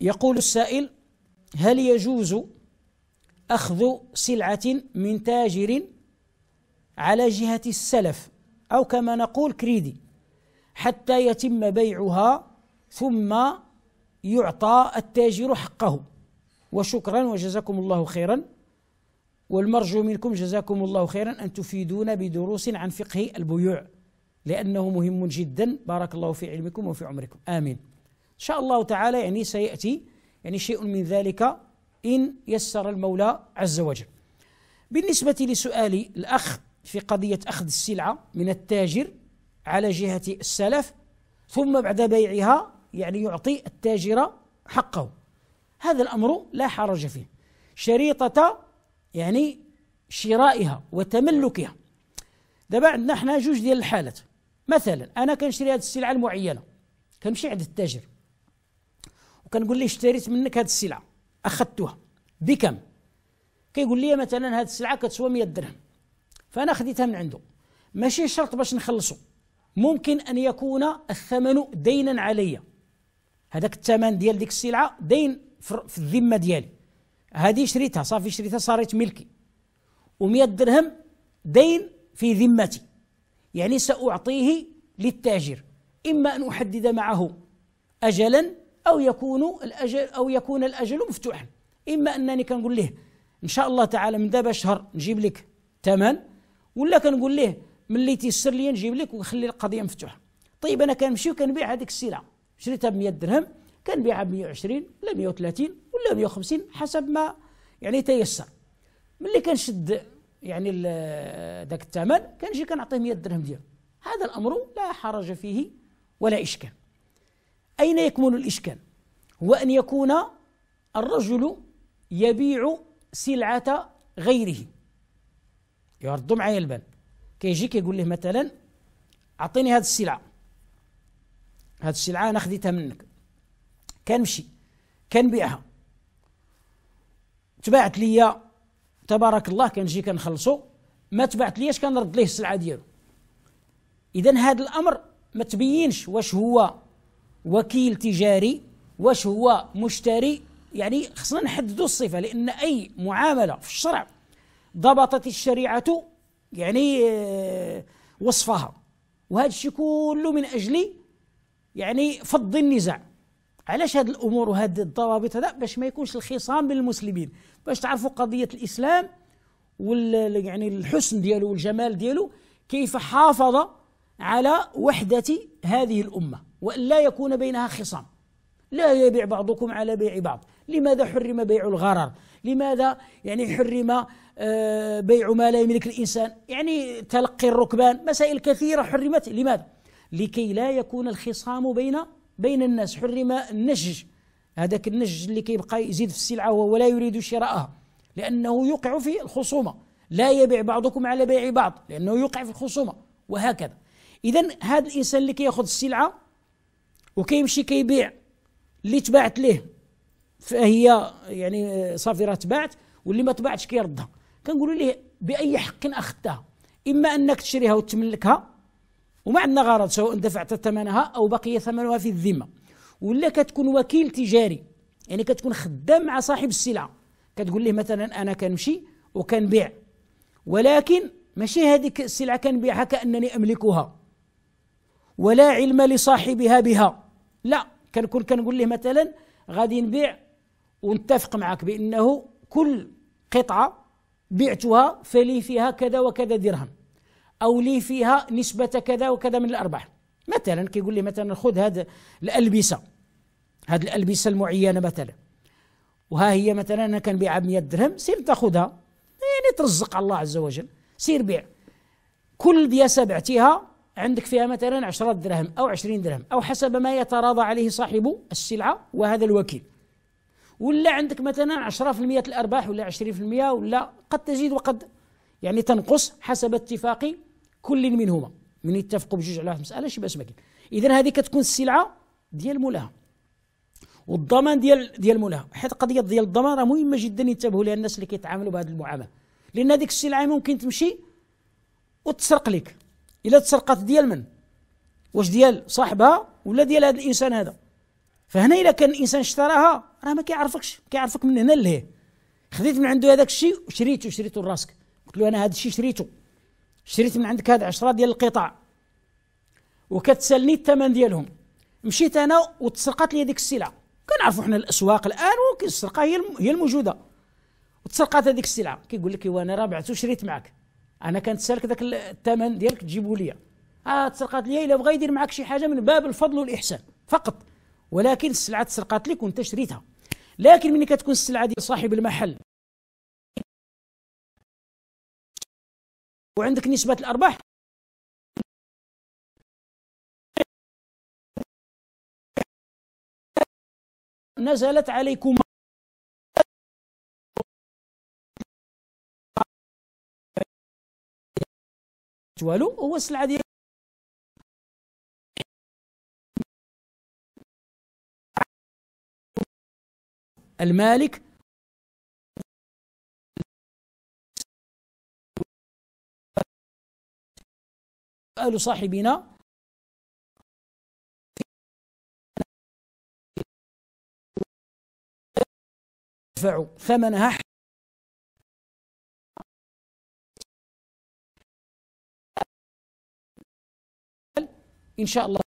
يقول السائل هل يجوز أخذ سلعة من تاجر على جهة السلف أو كما نقول كريدي حتى يتم بيعها ثم يعطى التاجر حقه وشكرا وجزاكم الله خيرا والمرجو منكم جزاكم الله خيرا أن تفيدونا بدروس عن فقه البيوع لأنه مهم جدا بارك الله في علمكم وفي عمركم آمين شاء الله تعالى يعني سيأتي يعني شيء من ذلك إن يسر المولى عز وجل بالنسبة لسؤال الأخ في قضية أخذ السلعة من التاجر على جهة السلف ثم بعد بيعها يعني يعطي التاجر حقه هذا الأمر لا حرج فيه شريطة يعني شرائها وتملكها دابا عندنا حنا جوج ديال الحالات مثلا انا كنشري هذه السلعه المعينه كنمشي عند التاجر وكنقول ليه اشتريت منك هذه السلعه اخذتها بكم كيقول لي مثلا هذه السلعه كتسوى 100 درهم فانا خديتها من عنده ماشي شرط باش نخلصه ممكن ان يكون الثمن دينا علي هذاك الثمن ديال ديك السلعه دين في الذمه ديالي هذه شريتها صافي شريتها صارت ملكي و100 درهم دين في ذمتي يعني ساعطيه للتاجر اما ان احدد معه اجلا أو يكون الأجل أو يكون الأجل مفتوحا إما أنني كنقول له إن شاء الله تعالى من دابا شهر نجيب لك ثمن ولا كنقول له ملي تيسر لي نجيب لك ونخلي القضية مفتوحة طيب أنا كنمشي وكنبيع هذيك السلعة شريتها ب 100 درهم كنبيعها ب 120 ولا 130 ولا 150 حسب ما يعني تيسر ملي كنشد يعني ذاك الثمن كنجي كنعطيه 100 درهم ديالو هذا الامر لا حرج فيه ولا اشكال أين يكمن الإشكال هو أن يكون الرجل يبيع سلعة غيره يرد معايا البال كيجي كيقول له مثلا أعطيني هذه السلعة هذه السلعة أنا خديتها منك كنمشي كنبيعها تباعت ليا تبارك الله كنجي كنخلصو ما تبعت ليش كنرد ليه السلعه ديالو اذا هذا الامر ما تبينش واش هو وكيل تجاري واش هو مشتري يعني خصنا نحددوا الصفه لان اي معامله في الشرع ضبطت الشريعه يعني آه، وصفها وهذا الشيء كله من اجل يعني فض النزاع علاش هذه الامور وهذه الضوابط هذا باش ما يكونش الخصام بين المسلمين باش تعرفوا قضيه الاسلام وال يعني الحسن ديالو والجمال ديالو كيف حافظ على وحده هذه الامه وأن لا يكون بينها خصام لا يبيع بعضكم على بيع بعض لماذا حرم بيع الغرر لماذا يعني حرم آه، بيع ما لا يملك الانسان يعني تلقي الركبان مسائل كثيره حرمت لماذا لكي لا يكون الخصام بين بين الناس حرم النجج هذاك النجج اللي كيبقى يزيد في السلعه وهو لا يريد شراءها لانه يقع في الخصومه لا يبيع بعضكم على بيع بعض لانه يقع في الخصومه وهكذا اذا هذا الانسان اللي كياخذ السلعه وكيمشي كيبيع اللي تباعت ليه فهي يعني صافي راه تباعت واللي ما تباعتش كيردها كنقولوا ليه باي حق اخذتها اما انك تشريها وتملكها وما عندنا غرض سواء دفعت ثمنها او بقي ثمنها في الذمه ولا كتكون وكيل تجاري يعني كتكون خدام مع صاحب السلعه كتقول ليه مثلا انا كنمشي وكنبيع ولكن ماشي هذيك السلعه كنبيعها كانني املكها ولا علم لصاحبها بها لا كنكون كنقول له مثلا غادي نبيع ونتفق معك بانه كل قطعه بعتها فلي فيها كذا وكذا درهم او لي فيها نسبه كذا وكذا من الارباح مثلا كيقول لي مثلا خذ هذه الالبسه هذه الالبسه المعينه مثلا وها هي مثلا انا كنبيعها ب 100 درهم سير تاخذها يعني ترزق الله عز وجل سير بيع كل ديا بعتيها عندك فيها مثلا عشرة دراهم أو عشرين درهم أو حسب ما يتراضى عليه صاحب السلعة وهذا الوكيل ولا عندك مثلا عشرة في المية الأرباح ولا عشرين في المية ولا قد تزيد وقد يعني تنقص حسب اتفاق كل منهما من يتفقوا بجوج على واحد المسألة شبه كاين إذا هذه كتكون السلعة ديال مولاها والضمان ديال ديال مولاها حيت قضية ديال الضمان راه مهمة جدا ينتبهوا لها الناس اللي كيتعاملوا بهذه المعاملة لأن هذيك السلعة ممكن تمشي وتسرق لك الا تسرقات ديال من واش ديال صاحبها ولا ديال هذا الانسان هذا فهنا الا كان الانسان اشتراها راه ما كيعرفكش كيعرفك من هنا لهي خديت من عنده هذاك الشيء وشريته شريته لراسك قلت له انا هذا الشيء شريته شريت من عندك هذا 10 ديال القطع وكتسالني الثمن ديالهم مشيت انا وتسرقات لي هذيك السلعه كنعرفوا حنا الاسواق الان وكي السرقه هي هي الموجوده وتسرقات هذيك السلعه كيقول لك وانا راه بعت وشريت معك انا كنتسالك ذاك الثمن ديالك تجيبه لي اه تسرقات لي الا بغى يدير معك شي حاجه من باب الفضل والاحسان فقط ولكن السلعه تسرقات لك وانت شريتها لكن ملي كتكون السلعه ديال صاحب المحل وعندك نسبه الارباح نزلت عليكما والو هو السلعه ديال المالك قال صاحبنا ثمنها إن شاء الله